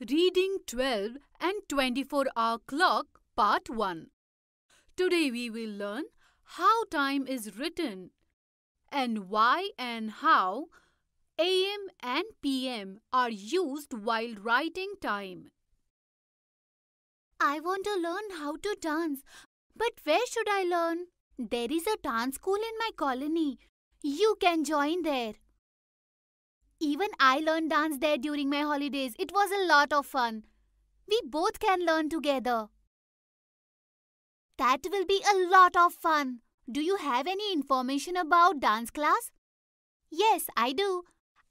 Reading 12 and 24 Hour Clock Part 1 Today we will learn how time is written and why and how AM and PM are used while writing time. I want to learn how to dance, but where should I learn? There is a dance school in my colony. You can join there. Even I learned dance there during my holidays. It was a lot of fun. We both can learn together. That will be a lot of fun. Do you have any information about dance class? Yes, I do.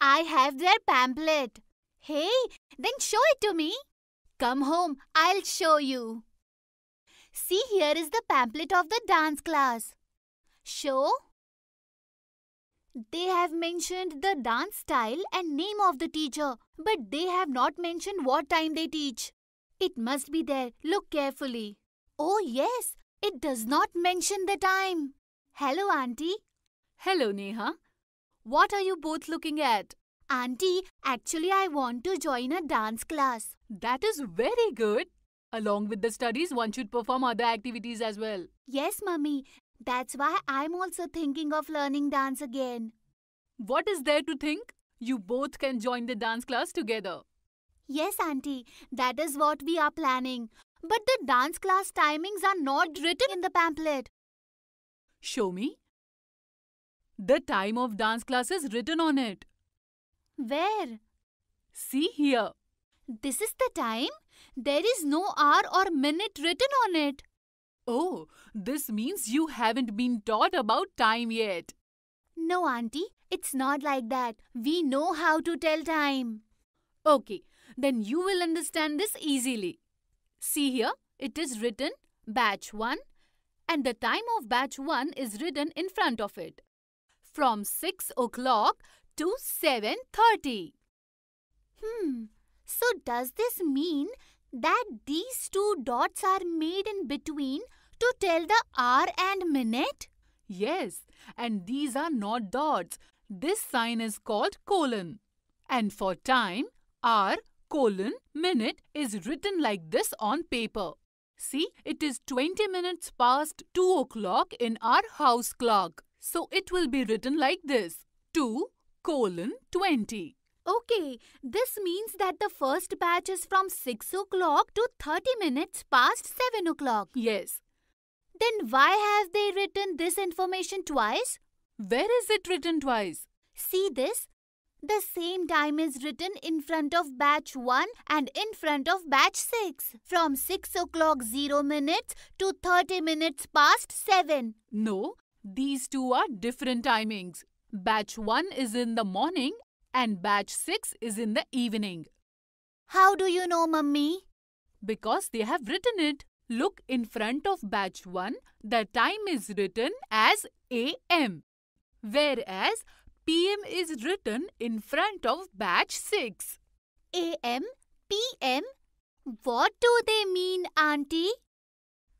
I have their pamphlet. Hey, then show it to me. Come home, I'll show you. See, here is the pamphlet of the dance class. Show. They have mentioned the dance style and name of the teacher, but they have not mentioned what time they teach. It must be there. Look carefully. Oh, yes. It does not mention the time. Hello, Auntie. Hello, Neha. What are you both looking at? Auntie, actually, I want to join a dance class. That is very good. Along with the studies, one should perform other activities as well. Yes, Mummy. That's why I'm also thinking of learning dance again. What is there to think? You both can join the dance class together. Yes, Auntie. That is what we are planning. But the dance class timings are not written in the pamphlet. Show me. The time of dance class is written on it. Where? See here. This is the time? There is no hour or minute written on it. Oh, this means you haven't been taught about time yet. No, Auntie, it's not like that. We know how to tell time. Okay, then you will understand this easily. See here, it is written batch 1 and the time of batch 1 is written in front of it. From 6 o'clock to 7.30. Hmm, so does this mean that these two dots are made in between to tell the hour and minute? Yes, and these are not dots. This sign is called colon. And for time, hour, colon, minute is written like this on paper. See, it is 20 minutes past 2 o'clock in our house clock. So it will be written like this. 2 colon 20. Okay, this means that the first batch is from 6 o'clock to 30 minutes past 7 o'clock. Yes. Then why have they written this information twice? Where is it written twice? See this? The same time is written in front of batch 1 and in front of batch 6. From 6 o'clock 0 minutes to 30 minutes past 7. No, these two are different timings. Batch 1 is in the morning and batch 6 is in the evening. How do you know, mummy? Because they have written it. Look in front of batch 1, the time is written as AM, whereas PM is written in front of batch 6. AM, PM? What do they mean, auntie?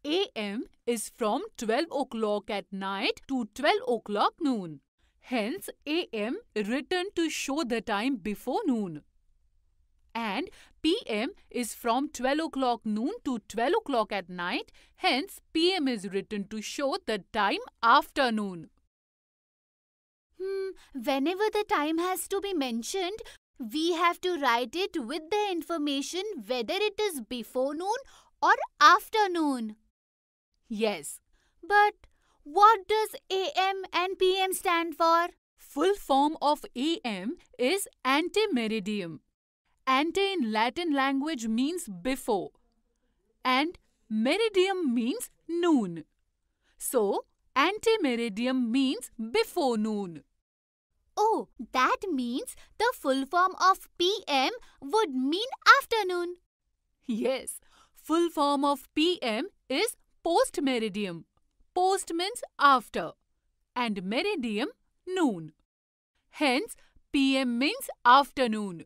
AM is from 12 o'clock at night to 12 o'clock noon hence AM written to show the time before noon. And PM is from 12 o'clock noon to 12 o'clock at night, hence PM is written to show the time after noon. Hmm, whenever the time has to be mentioned, we have to write it with the information whether it is before noon or afternoon. Yes. But what does AM and PM stand for? Full form of AM is ante meridium. Ante in Latin language means before and meridium means noon. So, ante meridium means before noon. Oh, that means the full form of PM would mean afternoon. Yes, full form of PM is post meridium. Post means after and meridium noon. Hence, PM means afternoon.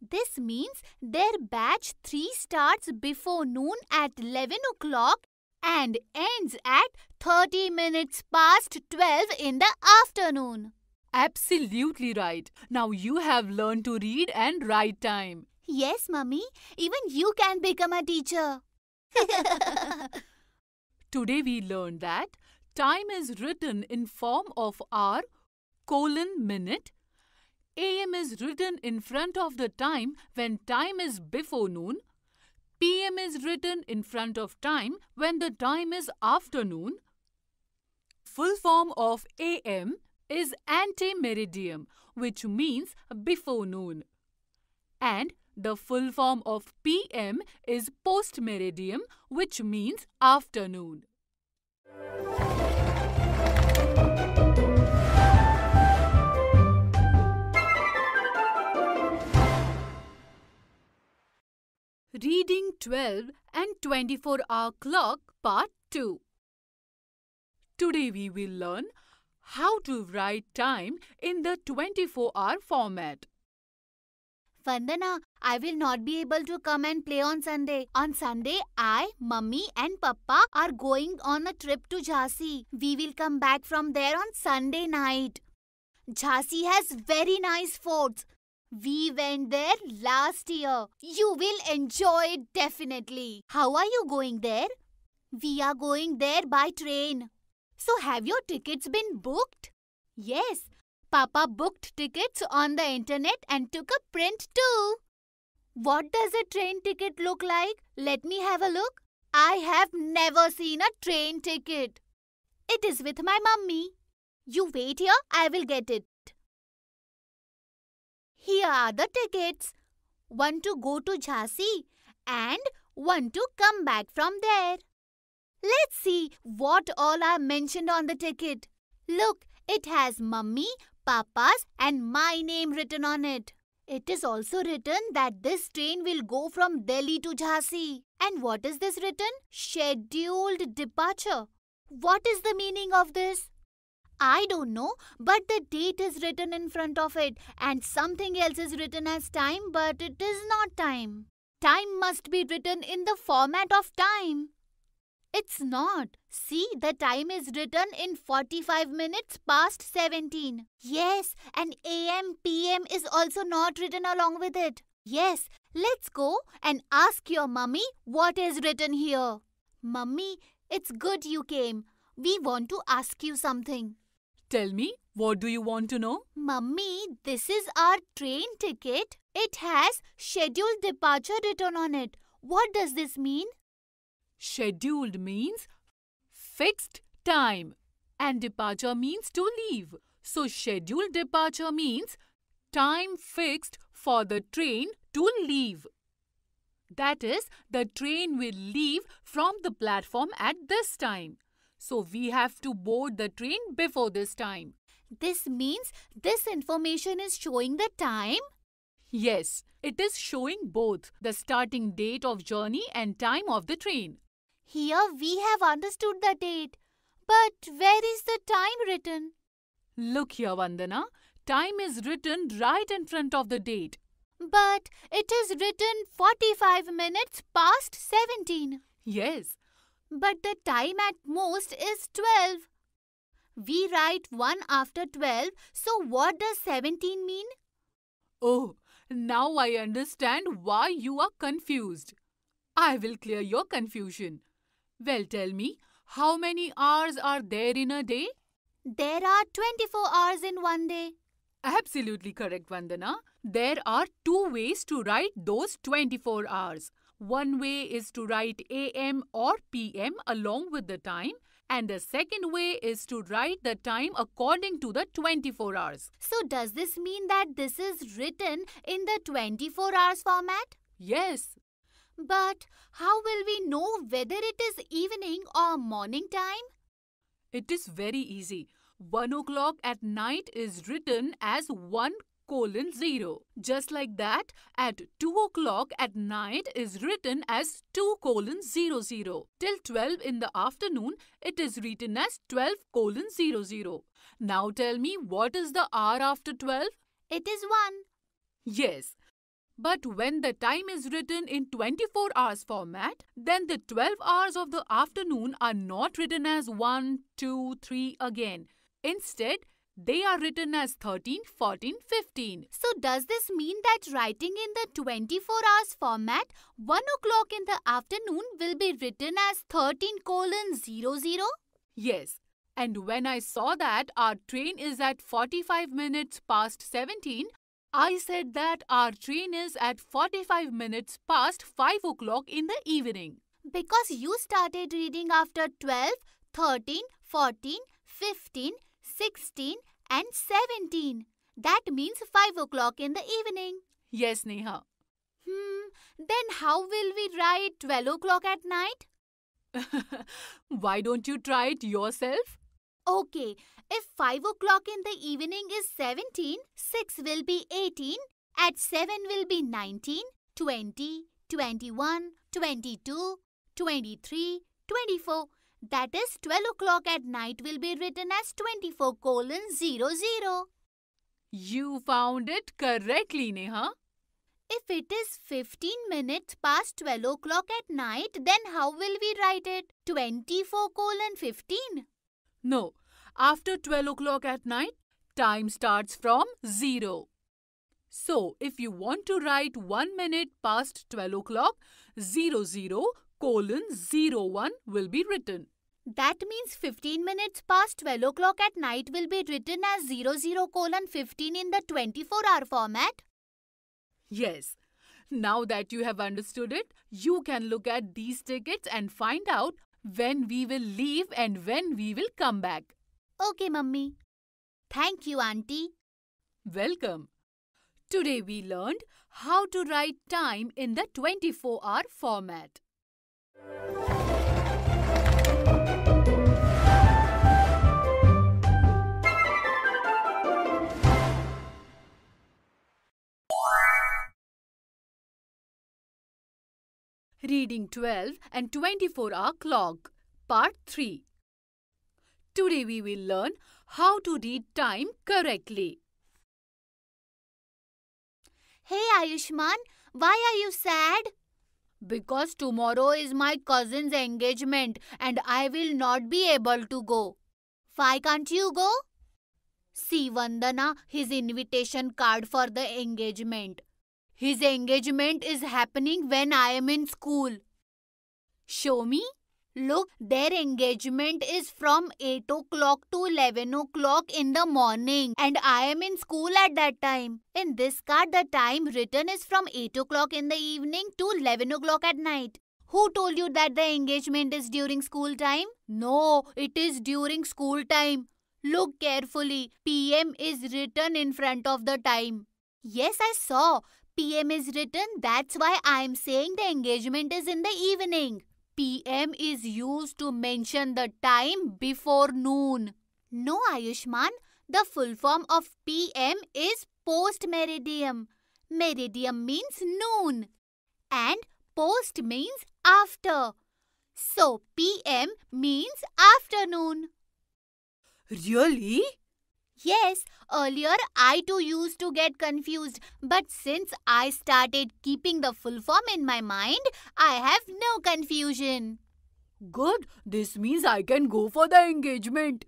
This means their batch 3 starts before noon at 11 o'clock and ends at 30 minutes past 12 in the afternoon. Absolutely right. Now you have learned to read and write time. Yes, mummy. Even you can become a teacher. Today we learned that time is written in form of hour, colon, minute. AM is written in front of the time when time is before noon. PM is written in front of time when the time is afternoon. Full form of AM is anti-meridium, which means before noon. And the full form of PM is post meridium, which means afternoon. Reading 12 and 24 hour clock, part 2. Today we will learn how to write time in the 24 hour format. Vandana, I will not be able to come and play on Sunday. On Sunday, I, Mummy and Papa are going on a trip to Jhansi. We will come back from there on Sunday night. Jhansi has very nice forts. We went there last year. You will enjoy it definitely. How are you going there? We are going there by train. So have your tickets been booked? Yes, Papa booked tickets on the internet and took a print too. What does a train ticket look like? Let me have a look. I have never seen a train ticket. It is with my mummy. You wait here, I will get it. Here are the tickets. One to go to Jhansi and one to come back from there. Let's see what all are mentioned on the ticket. Look, it has mummy, papa's and my name written on it. It is also written that this train will go from Delhi to Jhansi. And what is this written? Scheduled departure. What is the meaning of this? I don't know, but the date is written in front of it and something else is written as time, but it is not time. Time must be written in the format of time. It's not. See, the time is written in 45 minutes past 17. Yes, and AM PM is also not written along with it. Yes, let's go and ask your mummy what is written here. Mummy, it's good you came. We want to ask you something. Tell me, what do you want to know? Mummy, this is our train ticket. It has scheduled departure written on it. What does this mean? Scheduled means fixed time. And departure means to leave. So scheduled departure means time fixed for the train to leave. That is, the train will leave from the platform at this time. So we have to board the train before this time. This means this information is showing the time? Yes, it is showing both the starting date of journey and time of the train. Here we have understood the date. But where is the time written? Look here, Vandana. Time is written right in front of the date. But it is written 45 minutes past 17. Yes. But the time at most is 12. We write 1 after 12, so what does 17 mean? Oh, now I understand why you are confused. I will clear your confusion. Well, tell me, how many hours are there in a day? There are 24 hours in one day. Absolutely correct, Vandana. There are two ways to write those 24 hours. One way is to write AM or PM along with the time and the second way is to write the time according to the 24 hours. So does this mean that this is written in the 24 hours format? Yes, but how will we know whether it is evening or morning time? It is very easy. 1 o'clock at night is written as 1 colon 0. Just like that, at 2 o'clock at night is written as 2 colon 0 Till 12 in the afternoon, it is written as 12 colon zero zero. 0. Now tell me, what is the hour after 12? It is 1. Yes, but when the time is written in 24 hours format, then the 12 hours of the afternoon are not written as 1, 2, 3 again. Instead, they are written as 13, 14, 15. So does this mean that writing in the 24 hours format, 1 o'clock in the afternoon will be written as 13 colon 00? Yes. And when I saw that our train is at 45 minutes past 17, I said that our train is at 45 minutes past 5 o'clock in the evening. Because you started reading after 12, 13, 14, 15, 16 and 17. That means 5 o'clock in the evening. Yes, Neha. Hmm, then how will we write 12 o'clock at night? Why don't you try it yourself? Okay, if 5 o'clock in the evening is 17, 6 will be 18, at 7 will be 19, 20, 21, 22, 23, 24. That is 12 o'clock at night will be written as 24 colon 00. You found it correctly, Neha. If it is 15 minutes past 12 o'clock at night, then how will we write it? 24 colon 15? No, after 12 o'clock at night, time starts from 0. So, if you want to write 1 minute past 12 o'clock, 00 colon 01 will be written. That means 15 minutes past 12 o'clock at night will be written as 00 colon 15 in the 24 hour format? Yes. Now that you have understood it, you can look at these tickets and find out when we will leave and when we will come back. Okay, Mummy. Thank you, Auntie. Welcome. Today we learned how to write time in the 24-hour format. Reading 12 and 24-hour clock, Part 3 Today we will learn how to read time correctly. Hey Ayushman, why are you sad? Because tomorrow is my cousin's engagement and I will not be able to go. Why can't you go? See Vandana his invitation card for the engagement. His engagement is happening when I am in school. Show me. Look, their engagement is from 8 o'clock to 11 o'clock in the morning and I am in school at that time. In this card, the time written is from 8 o'clock in the evening to 11 o'clock at night. Who told you that the engagement is during school time? No, it is during school time. Look carefully. PM is written in front of the time. Yes, I saw. PM is written. That's why I am saying the engagement is in the evening. PM is used to mention the time before noon. No, Ayushman. The full form of PM is post-meridium. Meridium means noon and post means after. So PM means afternoon. Really? Yes, earlier I too used to get confused, but since I started keeping the full form in my mind, I have no confusion. Good, this means I can go for the engagement.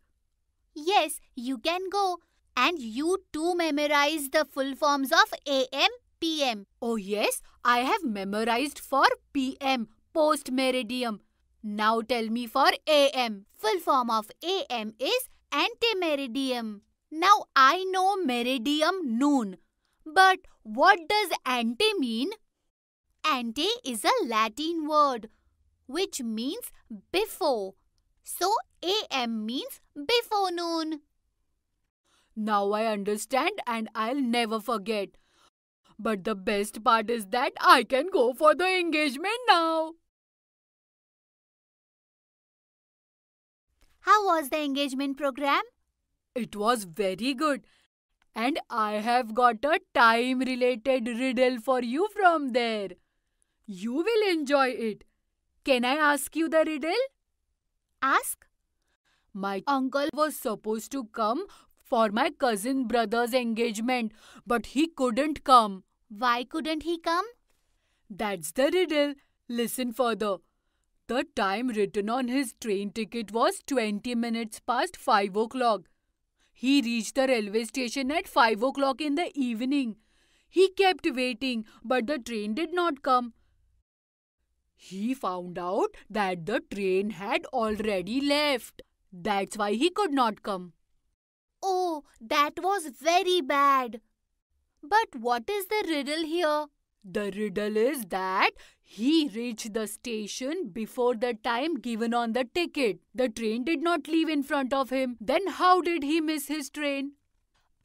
Yes, you can go. And you too memorize the full forms of AM, PM. Oh yes, I have memorized for PM, post meridium. Now tell me for AM. Full form of AM is antemeridium. Now I know meridium noon. But what does ante mean? Ante is a Latin word which means before. So AM means before noon. Now I understand and I'll never forget. But the best part is that I can go for the engagement now. How was the engagement program? It was very good. And I have got a time related riddle for you from there. You will enjoy it. Can I ask you the riddle? Ask. My uncle was supposed to come for my cousin brother's engagement, but he couldn't come. Why couldn't he come? That's the riddle. Listen further. The time written on his train ticket was 20 minutes past 5 o'clock. He reached the railway station at 5 o'clock in the evening. He kept waiting, but the train did not come. He found out that the train had already left. That's why he could not come. Oh, that was very bad. But what is the riddle here? The riddle is that he reached the station before the time given on the ticket. The train did not leave in front of him. Then how did he miss his train?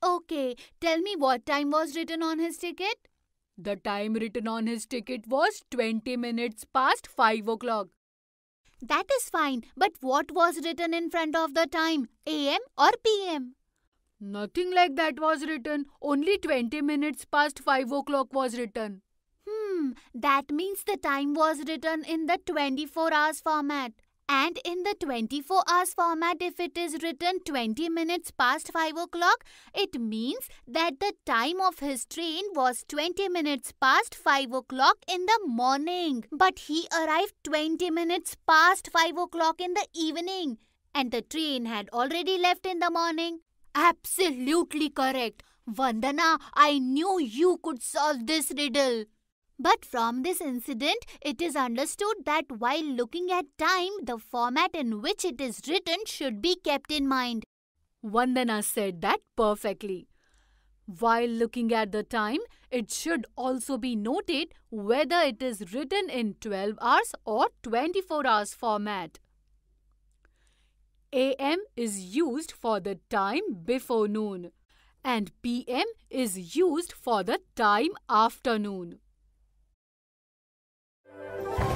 Okay, tell me what time was written on his ticket? The time written on his ticket was 20 minutes past 5 o'clock. That is fine, but what was written in front of the time, AM or PM? Nothing like that was written. Only 20 minutes past 5 o'clock was written. Hmm, that means the time was written in the 24 hours format. And in the 24 hours format, if it is written 20 minutes past 5 o'clock, it means that the time of his train was 20 minutes past 5 o'clock in the morning. But he arrived 20 minutes past 5 o'clock in the evening. And the train had already left in the morning. Absolutely correct. Vandana, I knew you could solve this riddle. But from this incident, it is understood that while looking at time, the format in which it is written should be kept in mind. Vandana said that perfectly. While looking at the time, it should also be noted whether it is written in 12 hours or 24 hours format. AM is used for the time before noon and PM is used for the time after noon. Thank you.